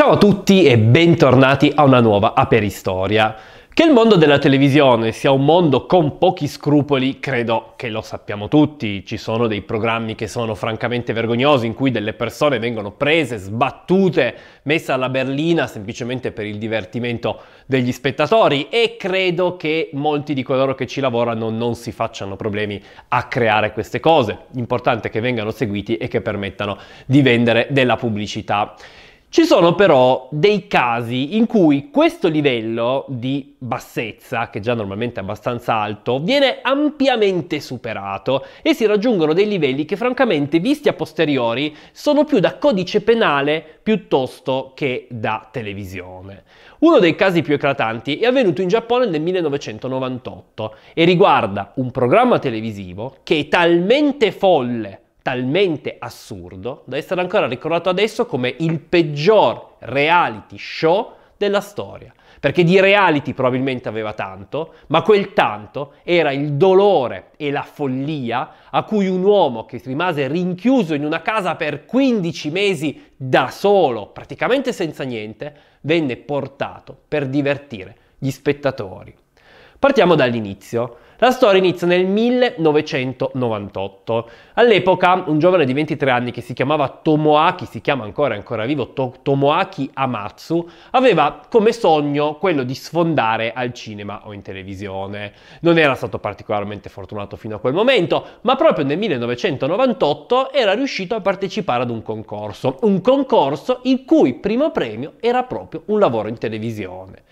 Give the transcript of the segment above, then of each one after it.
Ciao a tutti e bentornati a una nuova Aperistoria. Che il mondo della televisione sia un mondo con pochi scrupoli, credo che lo sappiamo tutti. Ci sono dei programmi che sono francamente vergognosi, in cui delle persone vengono prese, sbattute, messe alla berlina semplicemente per il divertimento degli spettatori e credo che molti di coloro che ci lavorano non si facciano problemi a creare queste cose. L'importante è che vengano seguiti e che permettano di vendere della pubblicità. Ci sono però dei casi in cui questo livello di bassezza, che già normalmente è abbastanza alto, viene ampiamente superato e si raggiungono dei livelli che francamente, visti a posteriori, sono più da codice penale piuttosto che da televisione. Uno dei casi più eclatanti è avvenuto in Giappone nel 1998 e riguarda un programma televisivo che è talmente folle talmente assurdo da essere ancora ricordato adesso come il peggior reality show della storia. Perché di reality probabilmente aveva tanto, ma quel tanto era il dolore e la follia a cui un uomo che rimase rinchiuso in una casa per 15 mesi da solo, praticamente senza niente, venne portato per divertire gli spettatori. Partiamo dall'inizio. La storia inizia nel 1998. All'epoca un giovane di 23 anni che si chiamava Tomoaki, si chiama ancora, ancora vivo, to- Tomoaki Amatsu, aveva come sogno quello di sfondare al cinema o in televisione. Non era stato particolarmente fortunato fino a quel momento, ma proprio nel 1998 era riuscito a partecipare ad un concorso, un concorso il cui primo premio era proprio un lavoro in televisione.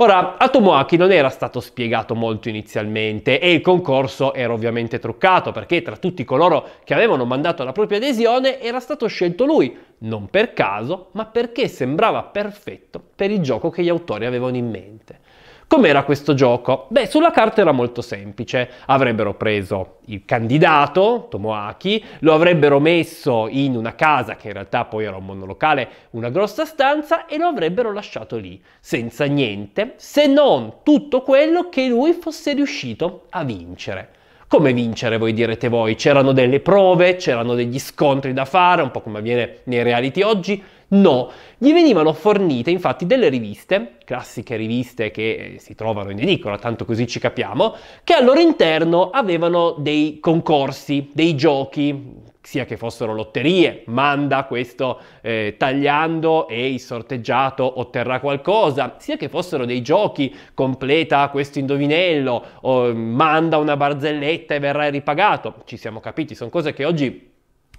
Ora, a Tomoaki non era stato spiegato molto inizialmente e il concorso era ovviamente truccato perché tra tutti coloro che avevano mandato la propria adesione era stato scelto lui, non per caso, ma perché sembrava perfetto per il gioco che gli autori avevano in mente. Com'era questo gioco? Beh, sulla carta era molto semplice. Avrebbero preso il candidato, Tomoaki, lo avrebbero messo in una casa, che in realtà poi era un monolocale, una grossa stanza, e lo avrebbero lasciato lì, senza niente, se non tutto quello che lui fosse riuscito a vincere. Come vincere, voi direte voi? C'erano delle prove, c'erano degli scontri da fare, un po' come avviene nei reality oggi. No, gli venivano fornite infatti delle riviste, classiche riviste che eh, si trovano in edicola, tanto così ci capiamo, che al loro interno avevano dei concorsi, dei giochi, sia che fossero lotterie, manda questo eh, tagliando e il sorteggiato otterrà qualcosa, sia che fossero dei giochi, completa questo indovinello, o, manda una barzelletta e verrai ripagato, ci siamo capiti, sono cose che oggi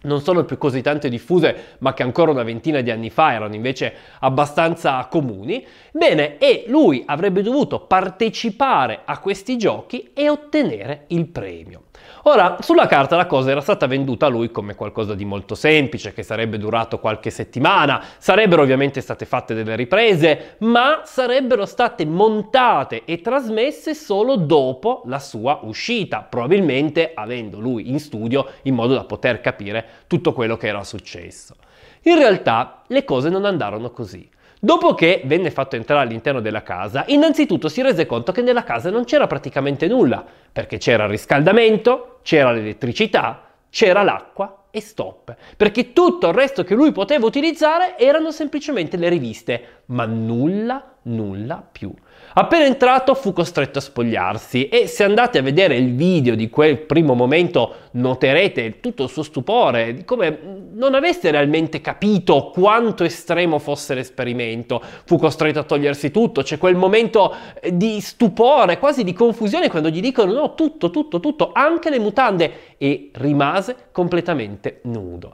non sono più così tante diffuse, ma che ancora una ventina di anni fa erano invece abbastanza comuni. Bene, e lui avrebbe dovuto partecipare a questi giochi e ottenere il premio. Ora, sulla carta la cosa era stata venduta a lui come qualcosa di molto semplice, che sarebbe durato qualche settimana, sarebbero ovviamente state fatte delle riprese, ma sarebbero state montate e trasmesse solo dopo la sua uscita, probabilmente avendo lui in studio in modo da poter capire tutto quello che era successo. In realtà le cose non andarono così. Dopo che venne fatto entrare all'interno della casa, innanzitutto si rese conto che nella casa non c'era praticamente nulla, perché c'era il riscaldamento, c'era l'elettricità, c'era l'acqua e stop, perché tutto il resto che lui poteva utilizzare erano semplicemente le riviste, ma nulla, nulla più. Appena entrato fu costretto a spogliarsi e se andate a vedere il video di quel primo momento noterete tutto il suo stupore, di come non avesse realmente capito quanto estremo fosse l'esperimento. Fu costretto a togliersi tutto, c'è quel momento eh, di stupore, quasi di confusione quando gli dicono no, tutto, tutto, tutto, anche le mutande e rimase completamente nudo.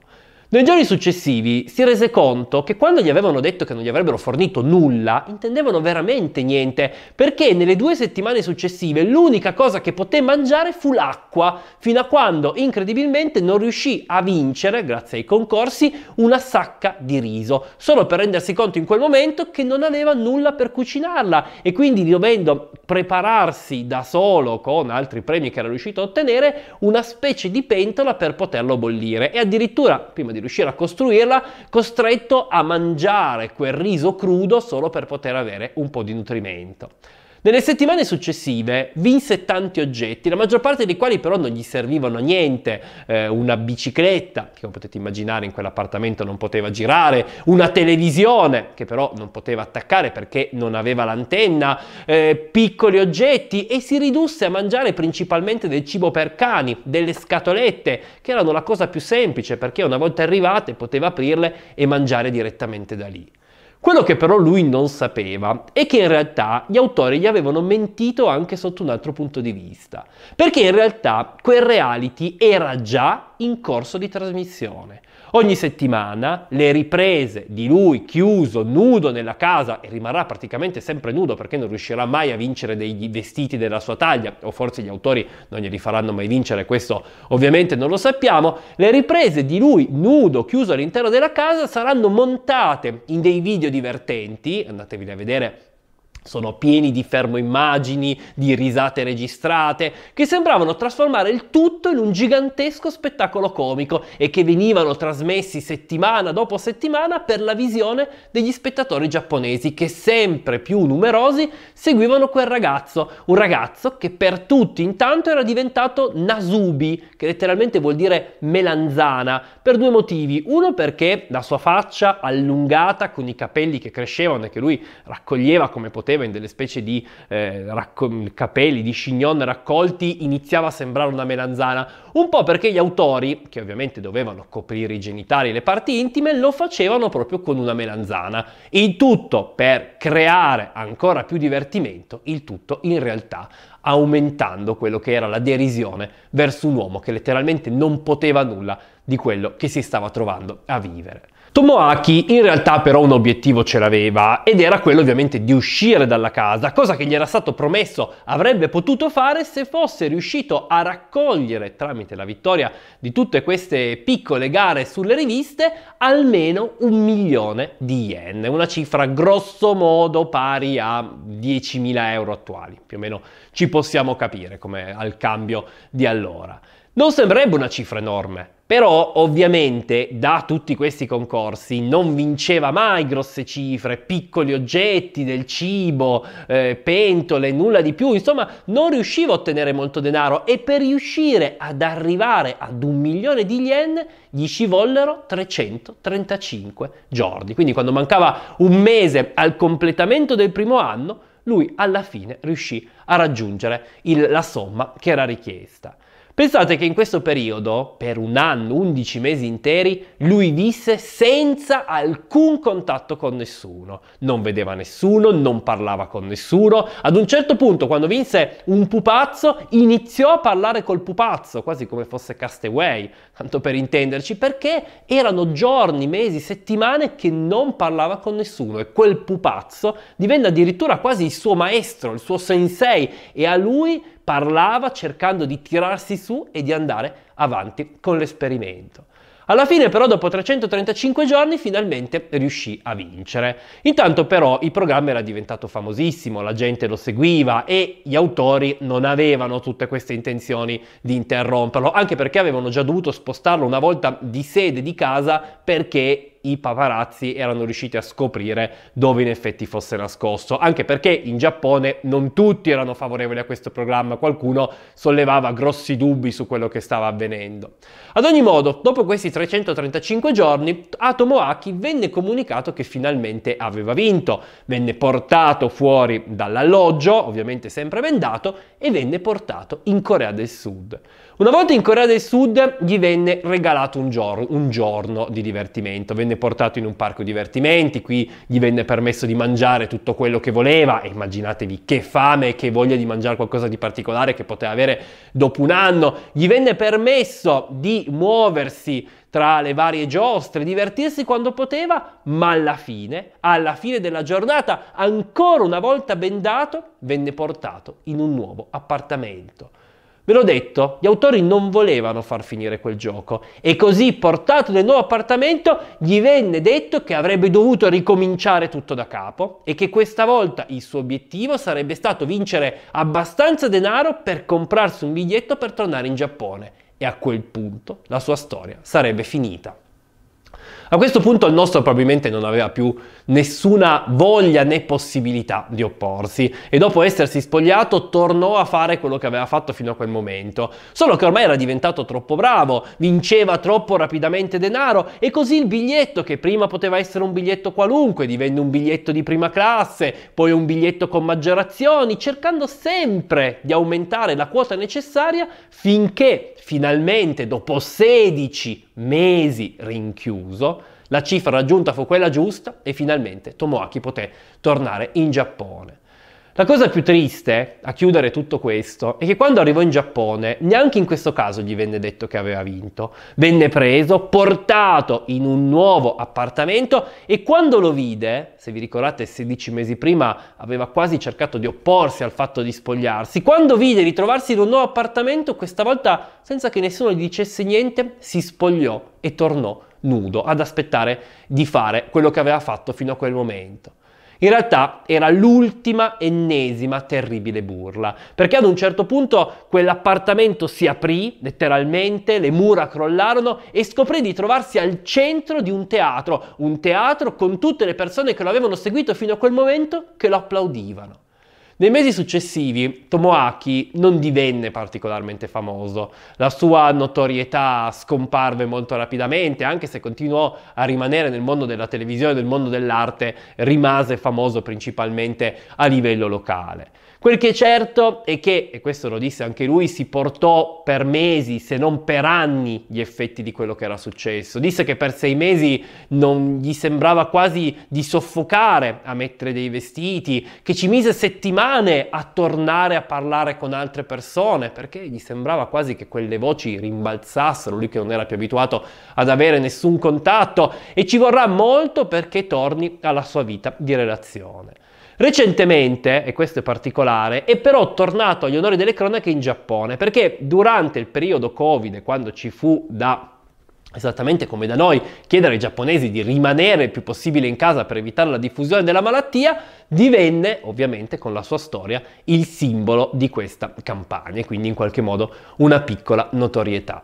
Nei giorni successivi si rese conto che quando gli avevano detto che non gli avrebbero fornito nulla, intendevano veramente niente, perché nelle due settimane successive l'unica cosa che poté mangiare fu l'acqua, fino a quando incredibilmente non riuscì a vincere, grazie ai concorsi, una sacca di riso, solo per rendersi conto in quel momento che non aveva nulla per cucinarla e quindi dovendo prepararsi da solo con altri premi che era riuscito a ottenere, una specie di pentola per poterlo bollire e addirittura prima di riuscire a costruirla, costretto a mangiare quel riso crudo solo per poter avere un po' di nutrimento. Nelle settimane successive vinse tanti oggetti, la maggior parte dei quali però non gli servivano a niente, eh, una bicicletta, che come potete immaginare in quell'appartamento non poteva girare, una televisione, che però non poteva attaccare perché non aveva l'antenna, eh, piccoli oggetti e si ridusse a mangiare principalmente del cibo per cani, delle scatolette, che erano la cosa più semplice perché una volta arrivate poteva aprirle e mangiare direttamente da lì. Quello che però lui non sapeva è che in realtà gli autori gli avevano mentito anche sotto un altro punto di vista, perché in realtà quel reality era già in corso di trasmissione. Ogni settimana le riprese di lui chiuso, nudo nella casa e rimarrà praticamente sempre nudo perché non riuscirà mai a vincere dei vestiti della sua taglia o forse gli autori non glieli faranno mai vincere, questo ovviamente non lo sappiamo. Le riprese di lui nudo, chiuso all'interno della casa saranno montate in dei video divertenti, andatevi a vedere sono pieni di fermoimmagini, di risate registrate, che sembravano trasformare il tutto in un gigantesco spettacolo comico e che venivano trasmessi settimana dopo settimana per la visione degli spettatori giapponesi che sempre più numerosi seguivano quel ragazzo, un ragazzo che per tutti intanto era diventato Nasubi, che letteralmente vuol dire melanzana, per due motivi. Uno perché la sua faccia allungata con i capelli che crescevano e che lui raccoglieva come poteva vedeva in delle specie di eh, racco- capelli, di chignon raccolti, iniziava a sembrare una melanzana, un po' perché gli autori, che ovviamente dovevano coprire i genitali e le parti intime, lo facevano proprio con una melanzana. Il tutto per creare ancora più divertimento, il tutto in realtà aumentando quello che era la derisione verso un uomo che letteralmente non poteva nulla di quello che si stava trovando a vivere. Tomoaki in realtà però un obiettivo ce l'aveva ed era quello ovviamente di uscire dalla casa, cosa che gli era stato promesso avrebbe potuto fare se fosse riuscito a raccogliere tramite la vittoria di tutte queste piccole gare sulle riviste almeno un milione di yen, una cifra grosso modo pari a 10.000 euro attuali, più o meno ci possiamo capire come al cambio di allora. Non sembrerebbe una cifra enorme, però ovviamente da tutti questi concorsi non vinceva mai grosse cifre, piccoli oggetti, del cibo, eh, pentole, nulla di più, insomma non riusciva a ottenere molto denaro e per riuscire ad arrivare ad un milione di yen gli ci vollero 335 giorni. Quindi quando mancava un mese al completamento del primo anno, lui alla fine riuscì a raggiungere il, la somma che era richiesta. Pensate che in questo periodo, per un anno, 11 mesi interi, lui visse senza alcun contatto con nessuno. Non vedeva nessuno, non parlava con nessuno. Ad un certo punto, quando vinse un pupazzo, iniziò a parlare col pupazzo, quasi come fosse Castaway, tanto per intenderci, perché erano giorni, mesi, settimane che non parlava con nessuno e quel pupazzo divenne addirittura quasi il suo maestro, il suo sensei e a lui parlava cercando di tirarsi su e di andare avanti con l'esperimento. Alla fine però dopo 335 giorni finalmente riuscì a vincere. Intanto però il programma era diventato famosissimo, la gente lo seguiva e gli autori non avevano tutte queste intenzioni di interromperlo, anche perché avevano già dovuto spostarlo una volta di sede di casa perché i paparazzi erano riusciti a scoprire dove in effetti fosse nascosto, anche perché in Giappone non tutti erano favorevoli a questo programma, qualcuno sollevava grossi dubbi su quello che stava avvenendo. Ad ogni modo, dopo questi 335 giorni, a Tomoaki venne comunicato che finalmente aveva vinto, venne portato fuori dall'alloggio, ovviamente sempre vendato, e venne portato in Corea del Sud. Una volta in Corea del Sud gli venne regalato un giorno, un giorno di divertimento, venne portato in un parco divertimenti, qui gli venne permesso di mangiare tutto quello che voleva e immaginatevi che fame e che voglia di mangiare qualcosa di particolare che poteva avere dopo un anno, gli venne permesso di muoversi tra le varie giostre, divertirsi quando poteva, ma alla fine, alla fine della giornata, ancora una volta bendato, venne portato in un nuovo appartamento. Ve l'ho detto, gli autori non volevano far finire quel gioco e così portato nel nuovo appartamento gli venne detto che avrebbe dovuto ricominciare tutto da capo e che questa volta il suo obiettivo sarebbe stato vincere abbastanza denaro per comprarsi un biglietto per tornare in Giappone e a quel punto la sua storia sarebbe finita. A questo punto il nostro probabilmente non aveva più nessuna voglia né possibilità di opporsi e dopo essersi spogliato tornò a fare quello che aveva fatto fino a quel momento, solo che ormai era diventato troppo bravo, vinceva troppo rapidamente denaro e così il biglietto che prima poteva essere un biglietto qualunque divenne un biglietto di prima classe, poi un biglietto con maggiorazioni, cercando sempre di aumentare la quota necessaria finché finalmente dopo 16 mesi rinchiuso deluso, la cifra raggiunta fu quella giusta e finalmente Tomoaki poté tornare in Giappone. La cosa più triste a chiudere tutto questo è che quando arrivò in Giappone, neanche in questo caso gli venne detto che aveva vinto. Venne preso, portato in un nuovo appartamento e quando lo vide, se vi ricordate 16 mesi prima aveva quasi cercato di opporsi al fatto di spogliarsi, quando vide ritrovarsi in un nuovo appartamento, questa volta senza che nessuno gli dicesse niente, si spogliò e tornò nudo, ad aspettare di fare quello che aveva fatto fino a quel momento. In realtà era l'ultima ennesima terribile burla, perché ad un certo punto quell'appartamento si aprì letteralmente, le mura crollarono e scoprì di trovarsi al centro di un teatro, un teatro con tutte le persone che lo avevano seguito fino a quel momento che lo applaudivano. Nei mesi successivi Tomoaki non divenne particolarmente famoso, la sua notorietà scomparve molto rapidamente, anche se continuò a rimanere nel mondo della televisione e nel mondo dell'arte, rimase famoso principalmente a livello locale. Quel che è certo è che, e questo lo disse anche lui, si portò per mesi, se non per anni, gli effetti di quello che era successo. Disse che per sei mesi non gli sembrava quasi di soffocare a mettere dei vestiti, che ci mise settimane settimane a tornare a parlare con altre persone perché gli sembrava quasi che quelle voci rimbalzassero, lui che non era più abituato ad avere nessun contatto e ci vorrà molto perché torni alla sua vita di relazione. Recentemente, e questo è particolare, è però tornato agli onori delle cronache in Giappone perché durante il periodo Covid, quando ci fu da Esattamente come da noi chiedere ai giapponesi di rimanere il più possibile in casa per evitare la diffusione della malattia, divenne ovviamente con la sua storia il simbolo di questa campagna e quindi in qualche modo una piccola notorietà.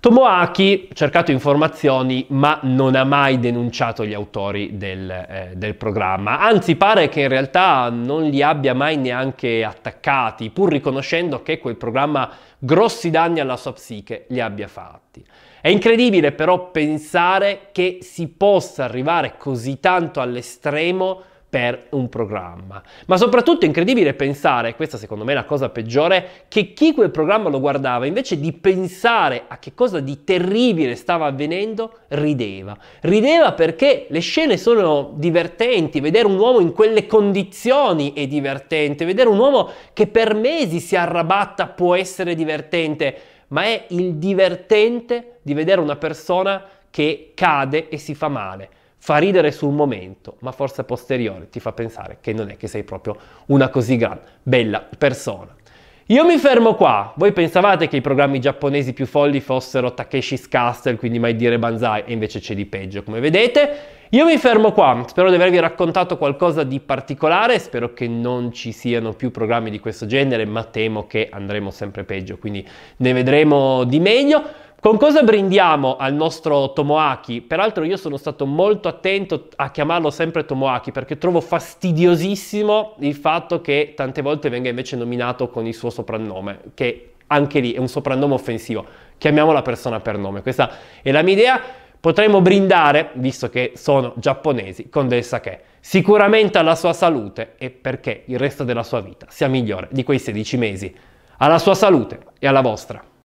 Tomoaki ha cercato informazioni ma non ha mai denunciato gli autori del, eh, del, programma, anzi pare che in realtà non li abbia mai neanche attaccati, pur riconoscendo che quel programma grossi danni alla sua psiche li abbia fatti. È incredibile però pensare che si possa arrivare così tanto all'estremo per un programma. Ma soprattutto è incredibile pensare, questa secondo me è la cosa peggiore, che chi quel programma lo guardava, invece di pensare a che cosa di terribile stava avvenendo, rideva. Rideva perché le scene sono divertenti, vedere un uomo in quelle condizioni è divertente, vedere un uomo che per mesi si arrabatta può essere divertente ma è il divertente di vedere una persona che cade e si fa male. Fa ridere sul momento, ma forse a posteriori ti fa pensare che non è che sei proprio una così gran bella persona. Io mi fermo qua. Voi pensavate che i programmi giapponesi più folli fossero Takeshi's Castle, quindi mai dire banzai, e invece c'è di peggio, come vedete. Io mi fermo qua, spero di avervi raccontato qualcosa di particolare, spero che non ci siano più programmi di questo genere, ma temo che andremo sempre peggio, quindi ne vedremo di meglio. Con cosa brindiamo al nostro Tomoaki? Peraltro io sono stato molto attento a chiamarlo sempre Tomoaki perché trovo fastidiosissimo il fatto che tante volte venga invece nominato con il suo soprannome, che anche lì è un soprannome offensivo. Chiamiamo la persona per nome, questa è la mia idea. Potremmo brindare, visto che sono giapponesi, con del sake. Sicuramente alla sua salute e perché il resto della sua vita sia migliore di quei 16 mesi. Alla sua salute e alla vostra.